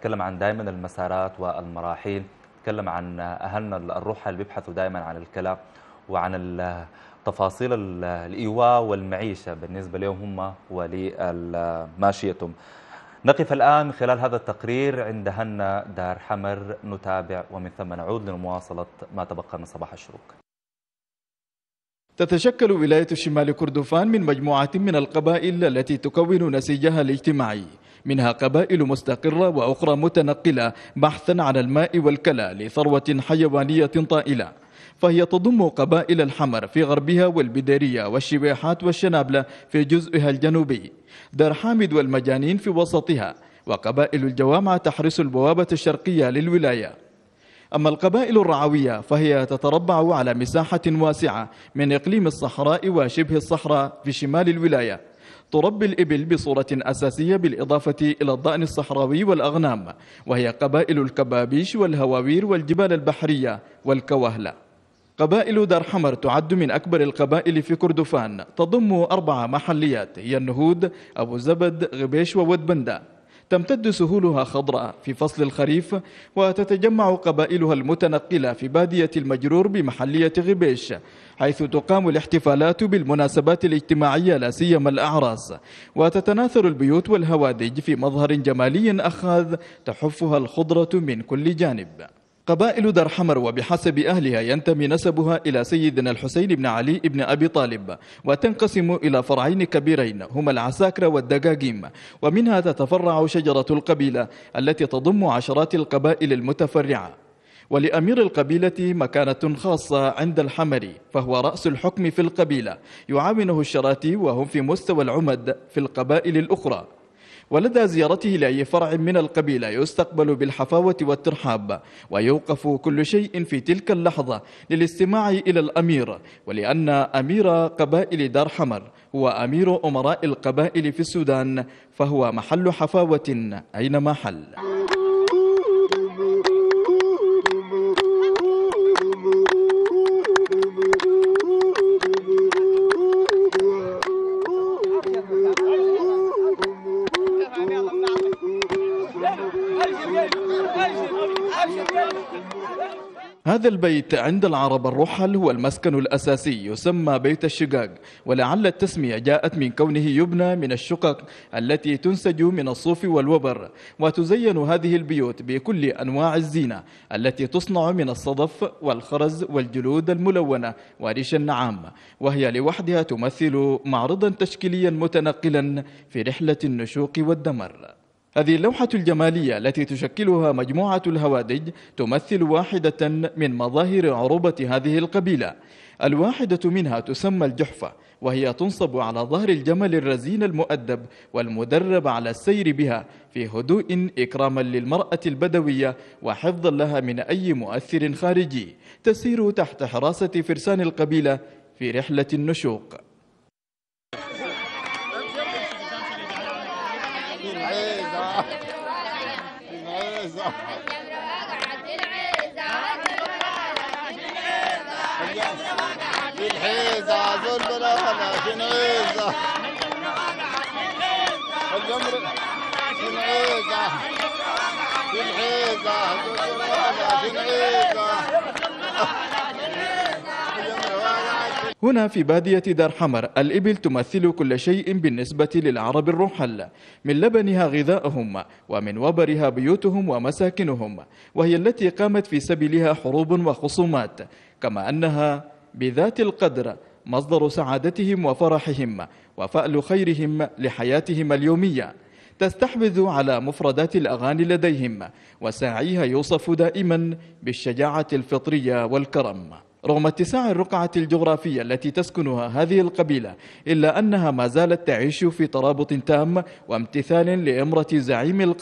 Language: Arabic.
نتكلم عن دائما المسارات والمراحل نتكلم عن أهلنا الروح اللي بيبحثوا دائما عن الكلام وعن تفاصيل الإيواء والمعيشة بالنسبة لهم هم ولماشيتهم نقف الآن خلال هذا التقرير عند هنا دار حمر نتابع ومن ثم نعود لمواصلة ما تبقى من صباح الشروق تتشكل ولاية شمال كردفان من مجموعة من القبائل التي تكون نسيجها الاجتماعي منها قبائل مستقرة وأخرى متنقلة بحثا عن الماء والكلى لثروة حيوانية طائلة فهي تضم قبائل الحمر في غربها والبدارية والشبيحات والشنابلة في جزئها الجنوبي دار حامد والمجانين في وسطها وقبائل الجوامع تحرس البوابة الشرقية للولاية أما القبائل الرعوية فهي تتربع على مساحة واسعة من إقليم الصحراء وشبه الصحراء في شمال الولاية تربي الإبل بصورة أساسية بالإضافة إلى الضأن الصحراوي والأغنام وهي قبائل الكبابيش والهواوير والجبال البحرية والكوهلة قبائل دار حمر تعد من أكبر القبائل في كردفان تضم أربع محليات هي النهود أبو زبد غبيش وودبندا تمتد سهولها خضراء في فصل الخريف وتتجمع قبائلها المتنقلة في بادية المجرور بمحلية غبيش حيث تقام الاحتفالات بالمناسبات الاجتماعية لا سيما الأعراس وتتناثر البيوت والهوادج في مظهر جمالي أخاذ تحفها الخضرة من كل جانب قبائل دار حمر وبحسب أهلها ينتمي نسبها إلى سيدنا الحسين بن علي بن أبي طالب وتنقسم إلى فرعين كبيرين هما العساكر والدقاقيم ومنها تتفرع شجرة القبيلة التي تضم عشرات القبائل المتفرعة ولأمير القبيلة مكانة خاصة عند الحمري فهو رأس الحكم في القبيلة يعاونه الشراتي وهم في مستوى العمد في القبائل الأخرى ولدى زيارته لأي فرع من القبيلة يستقبل بالحفاوة والترحاب ويوقف كل شيء في تلك اللحظة للاستماع إلى الأمير ولأن أمير قبائل دار حمر هو أمير أمراء القبائل في السودان فهو محل حفاوة أينما حل هذا البيت عند العرب الرحل هو المسكن الأساسي يسمى بيت الشقاق ولعل التسمية جاءت من كونه يبنى من الشقق التي تنسج من الصوف والوبر وتزين هذه البيوت بكل أنواع الزينة التي تصنع من الصدف والخرز والجلود الملونة وريش النعام وهي لوحدها تمثل معرضا تشكيليا متنقلا في رحلة النشوق والدمر هذه اللوحة الجمالية التي تشكلها مجموعة الهوادج تمثل واحدة من مظاهر عروبة هذه القبيلة الواحدة منها تسمى الجحفة وهي تنصب على ظهر الجمل الرزين المؤدب والمدرب على السير بها في هدوء إكراما للمرأة البدوية وحفظا لها من أي مؤثر خارجي تسير تحت حراسة فرسان القبيلة في رحلة النشوق العزة في الحيزة زول بلا في الجمر في العزة في الحيزة زول بلا في العزة هنا في بادية دار حمر الإبل تمثل كل شيء بالنسبة للعرب الرحل من لبنها غذاءهم ومن وبرها بيوتهم ومساكنهم وهي التي قامت في سبيلها حروب وخصومات كما أنها بذات القدر مصدر سعادتهم وفرحهم وفأل خيرهم لحياتهم اليومية تستحوذ على مفردات الأغاني لديهم وساعيها يوصف دائما بالشجاعة الفطرية والكرم رغم اتساع الرقعة الجغرافية التي تسكنها هذه القبيلة إلا أنها ما زالت تعيش في ترابط تام وامتثال لإمرة زعيم القبيلة